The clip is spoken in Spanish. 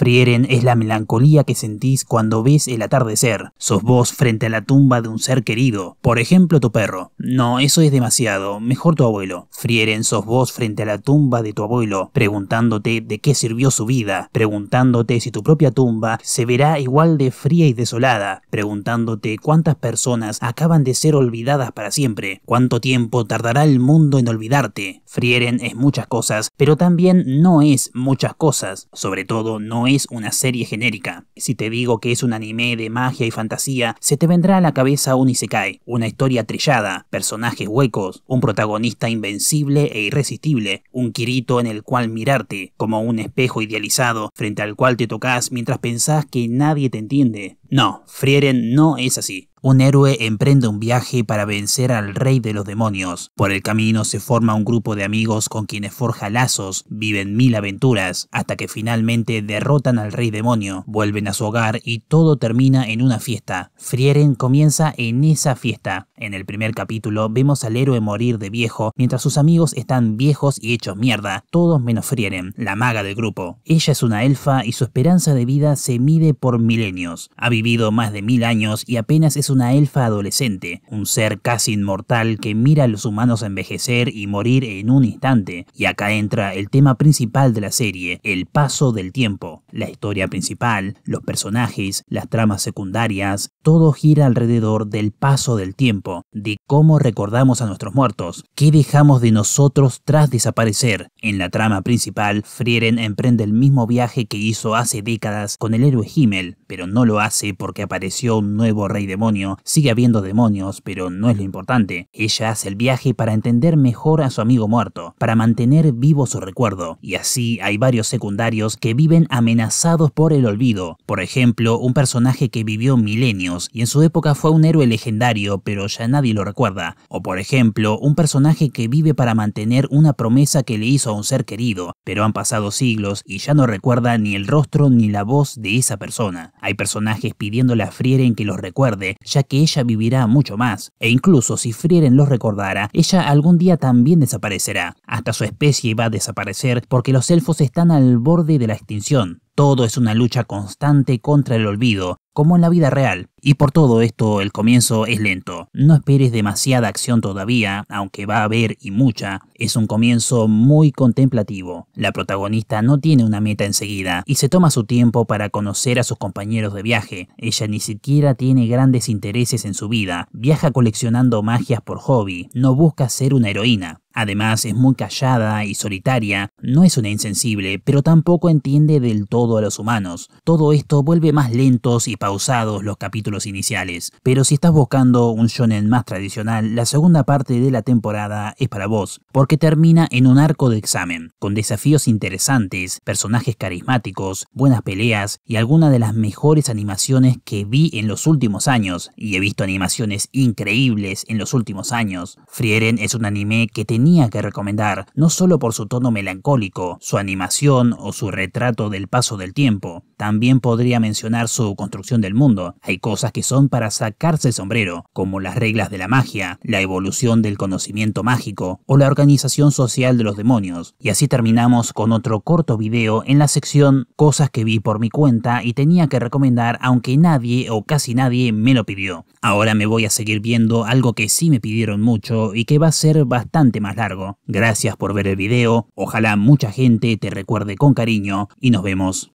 Frieren es la melancolía que sentís cuando ves el atardecer. Sos vos frente a la tumba de un ser querido. Por ejemplo, tu perro. No, eso es demasiado. Mejor tu abuelo. Frieren sos vos frente a la tumba de tu abuelo, preguntándote de qué sirvió su vida, preguntándote si tu propia tumba se verá igual de fría y desolada, preguntándote cuántas personas acaban de ser olvidadas para siempre, cuánto tiempo tardará el mundo en olvidarte. Frieren es muchas cosas, pero también no es muchas cosas, sobre todo no es es una serie genérica. Si te digo que es un anime de magia y fantasía, se te vendrá a la cabeza un isekai, una historia trillada, personajes huecos, un protagonista invencible e irresistible, un Kirito en el cual mirarte, como un espejo idealizado frente al cual te tocas mientras pensás que nadie te entiende, no, Frieren no es así. Un héroe emprende un viaje para vencer al rey de los demonios. Por el camino se forma un grupo de amigos con quienes forja lazos, viven mil aventuras, hasta que finalmente derrotan al rey demonio, vuelven a su hogar y todo termina en una fiesta. Frieren comienza en esa fiesta. En el primer capítulo vemos al héroe morir de viejo mientras sus amigos están viejos y hechos mierda, todos menos Frieren, la maga del grupo. Ella es una elfa y su esperanza de vida se mide por milenios vivido más de mil años y apenas es una elfa adolescente, un ser casi inmortal que mira a los humanos envejecer y morir en un instante. Y acá entra el tema principal de la serie, el paso del tiempo. La historia principal, los personajes, las tramas secundarias, todo gira alrededor del paso del tiempo, de cómo recordamos a nuestros muertos, qué dejamos de nosotros tras desaparecer. En la trama principal, Frieren emprende el mismo viaje que hizo hace décadas con el héroe Himmel, pero no lo hace porque apareció un nuevo rey demonio, sigue habiendo demonios, pero no es lo importante. Ella hace el viaje para entender mejor a su amigo muerto, para mantener vivo su recuerdo, y así hay varios secundarios que viven amenazados por el olvido. Por ejemplo, un personaje que vivió milenios y en su época fue un héroe legendario, pero ya nadie lo recuerda. O por ejemplo, un personaje que vive para mantener una promesa que le hizo a un ser querido, pero han pasado siglos y ya no recuerda ni el rostro ni la voz de esa persona. Hay personajes pidiéndole a Frieren que los recuerde, ya que ella vivirá mucho más, e incluso si Frieren los recordara, ella algún día también desaparecerá. Hasta su especie va a desaparecer porque los elfos están al borde de la extinción. Todo es una lucha constante contra el olvido, como en la vida real, y por todo esto el comienzo es lento. No esperes demasiada acción todavía, aunque va a haber y mucha, es un comienzo muy contemplativo. La protagonista no tiene una meta enseguida y se toma su tiempo para conocer a sus compañeros de viaje. Ella ni siquiera tiene grandes intereses en su vida, viaja coleccionando magias por hobby, no busca ser una heroína. Además, es muy callada y solitaria, no es una insensible, pero tampoco entiende del todo a los humanos. Todo esto vuelve más lentos y pausados los capítulos iniciales, pero si estás buscando un shonen más tradicional, la segunda parte de la temporada es para vos, porque termina en un arco de examen, con desafíos interesantes, personajes carismáticos, buenas peleas y algunas de las mejores animaciones que vi en los últimos años, y he visto animaciones increíbles en los últimos años. Frieren es un anime que tenía que recomendar, no solo por su tono melancólico, su animación o su retrato del paso del tiempo. También podría mencionar su construcción del mundo. Hay cosas que son para sacarse el sombrero, como las reglas de la magia, la evolución del conocimiento mágico o la organización social de los demonios. Y así terminamos con otro corto video en la sección Cosas que vi por mi cuenta y tenía que recomendar aunque nadie o casi nadie me lo pidió. Ahora me voy a seguir viendo algo que sí me pidieron mucho y que va a ser bastante más largo. Gracias por ver el video, ojalá mucha gente te recuerde con cariño y nos vemos.